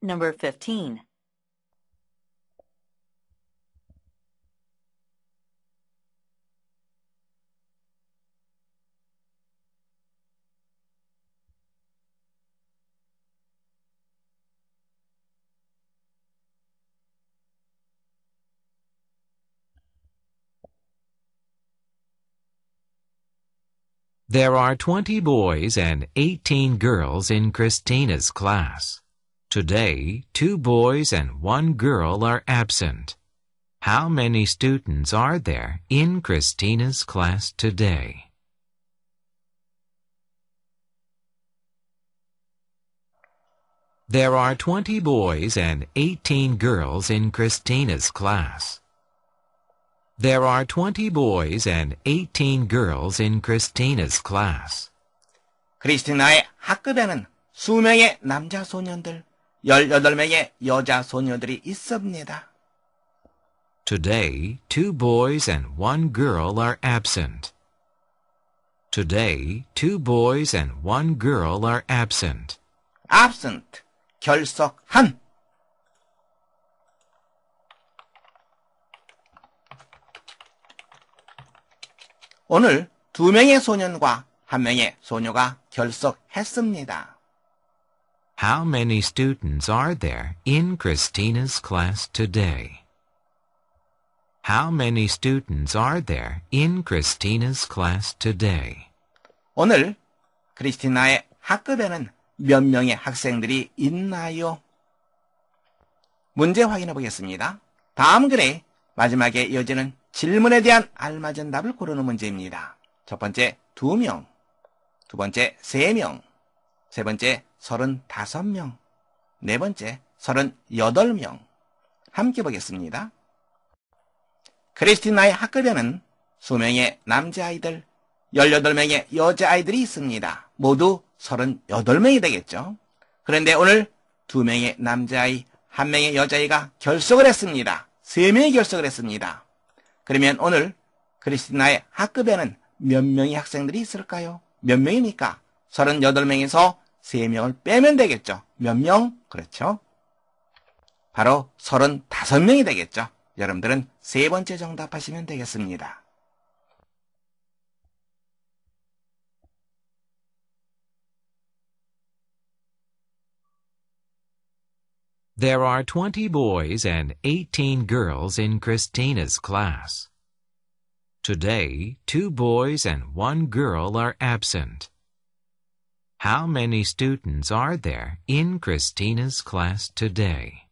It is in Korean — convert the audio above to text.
Number 15. There are 20 boys and 18 girls in Christina's class. Today, two boys and one girl are absent. How many students are there in Christina's class today? There are 20 boys and 18 girls in Christina's class. There are 20 boys and 18 girls in Christina's class. 크리스티나의 학급에는 수명의 남자 소년들 18명의 여자 소녀들이 있습니다. Today, two boys and one girl are absent. Today, two boys and one girl are absent. absent 결석한 오늘 두 명의 소년과 한 명의 소녀가 결석했습니다. How many students are there in Christina's class today? How many students are there in Christina's class today? 오늘 크리스티나의 학급에는 몇 명의 학생들이 있나요? 문제 확인해 보겠습니다. 다음 글의 마지막에 이어지는 질문에 대한 알맞은 답을 고르는 문제입니다. 첫 번째, 두 명. 두 번째, 세 명. 세 번째, 3 5명네 번째, 3 8명 함께 보겠습니다. 크리스티나의 학급에는 수명의 남자아이들, 18명의 여자아이들이 있습니다. 모두 38명이 되겠죠. 그런데 오늘 두명의 남자아이, 한명의 여자아이가 결석을 했습니다. 세명이 결석을 했습니다. 그러면 오늘 크리스티나의 학급에는 몇 명의 학생들이 있을까요? 몇 명입니까? 38명에서 3명을 빼면 되겠죠. 몇 명? 그렇죠. 바로 35명이 되겠죠. 여러분들은 세 번째 정답하시면 되겠습니다. There are 20 boys and 18 girls in Christina's class. Today, two boys and one girl are absent. How many students are there in Christina's class today?